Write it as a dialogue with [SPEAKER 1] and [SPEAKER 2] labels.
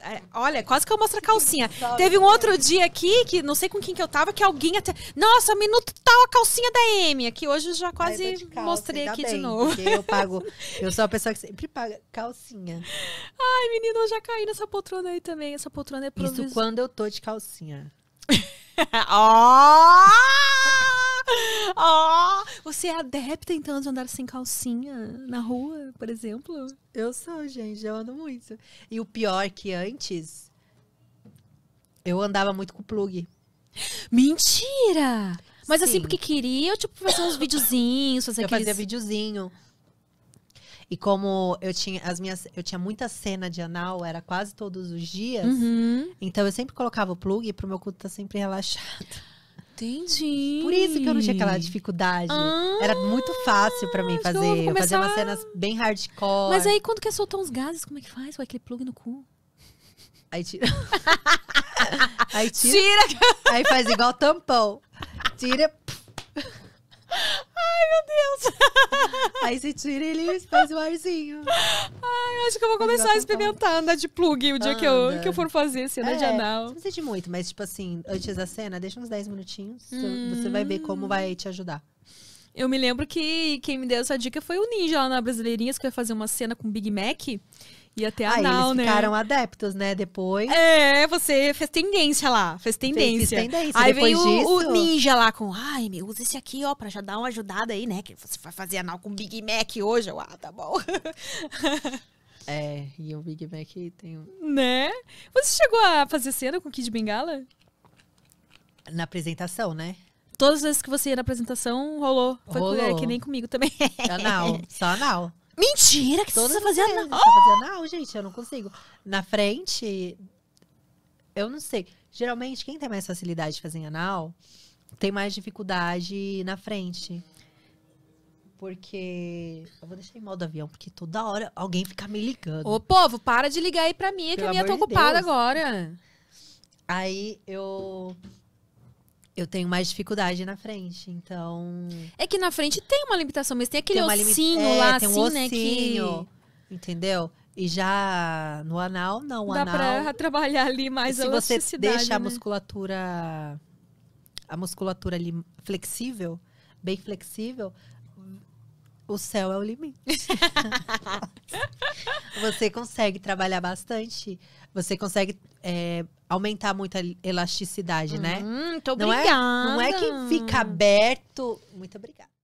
[SPEAKER 1] É, olha, é quase que eu mostro a calcinha. Teve um outro dia aqui, que não sei com quem que eu tava, que alguém até. Nossa, minuto tal a calcinha da M. Aqui hoje eu já quase calça, mostrei aqui bem, de novo. Eu
[SPEAKER 2] pago. Eu sou a pessoa que sempre paga calcinha.
[SPEAKER 1] Ai, menina, eu já caí nessa poltrona aí também. Essa poltrona é provisória. Isso quando eu tô de
[SPEAKER 2] calcinha.
[SPEAKER 1] Ó! oh! oh! Você é adepta, então, de andar sem calcinha na rua, por exemplo? Eu sou, gente. Eu ando muito. E o pior é
[SPEAKER 2] que antes, eu andava muito com plug. Mentira! Mas assim, Sim. assim, porque queria, eu, tipo, fazer uns videozinhos, fazer Eu aqueles... fazia videozinho. E como eu tinha as minhas, eu tinha muita cena de anal, era quase todos os dias. Uhum. Então eu sempre colocava o plug pro meu culto tá sempre relaxado. Entendi. Por isso que eu não tinha aquela dificuldade. Ah, Era muito fácil para mim fazer. Eu, começar... Fazer umas cenas bem hardcore. Mas aí
[SPEAKER 1] quando quer soltar uns gases, como é que faz? Com aquele é plug no cu.
[SPEAKER 2] Aí tira. aí tira. tira. Aí faz igual tampão.
[SPEAKER 1] Tira. Ai, meu Deus. Aí você tira ele faz o arzinho. Ai, acho que eu vou começar a experimentar andar de plug o dia que eu, que eu for fazer cena assim, é, de anal.
[SPEAKER 2] Não precisa de muito, mas tipo assim, antes da cena, deixa uns 10 minutinhos. Hum. Você vai ver como vai te
[SPEAKER 1] ajudar. Eu me lembro que quem me deu essa dica foi o Ninja lá na Brasileirinhas, que vai fazer uma cena com Big Mac. E até ah, anal, eles né? ficaram adeptos, né? Depois. É, você fez tendência lá. Fez tendência. Fez, tendência. Aí Depois veio disso... o ninja lá com, ai, meu, usa esse aqui, ó, pra já dar uma ajudada aí, né? Que você vai fazer anal com Big Mac hoje. Eu, ah, tá bom.
[SPEAKER 2] é, e o Big Mac tem um...
[SPEAKER 1] Né? Você chegou a fazer cena com o Kid Bengala?
[SPEAKER 2] Na apresentação, né?
[SPEAKER 1] Todas as vezes que você ia na apresentação, rolou. Foi rolou. Com, é, que nem comigo também. Anal,
[SPEAKER 2] só anal. Mentira, que você fazia anal. Eu fazia anal, gente, eu não consigo. Na frente, eu não sei. Geralmente, quem tem mais facilidade de fazer anal, tem mais dificuldade na frente. Porque. Eu vou deixar em modo avião, porque toda hora alguém fica me ligando. Ô,
[SPEAKER 1] povo, para de ligar aí pra mim, que a minha tá ocupada
[SPEAKER 2] agora. Aí eu eu tenho mais dificuldade na frente, então.
[SPEAKER 1] É que na frente tem uma limitação, mas tem aquele tem ossinho lim... é, lá, tem assim, um ossinho, né? Que...
[SPEAKER 2] Entendeu? E já no anal, não. Dá anal, pra
[SPEAKER 1] trabalhar ali mais se a Se você deixa né? a
[SPEAKER 2] musculatura. A musculatura ali flexível, bem flexível, o céu é o limite. você consegue trabalhar bastante, você consegue é, aumentar muito a elasticidade, né? Muito uhum, é? obrigada. Não é, não é que fica aberto. Muito obrigada.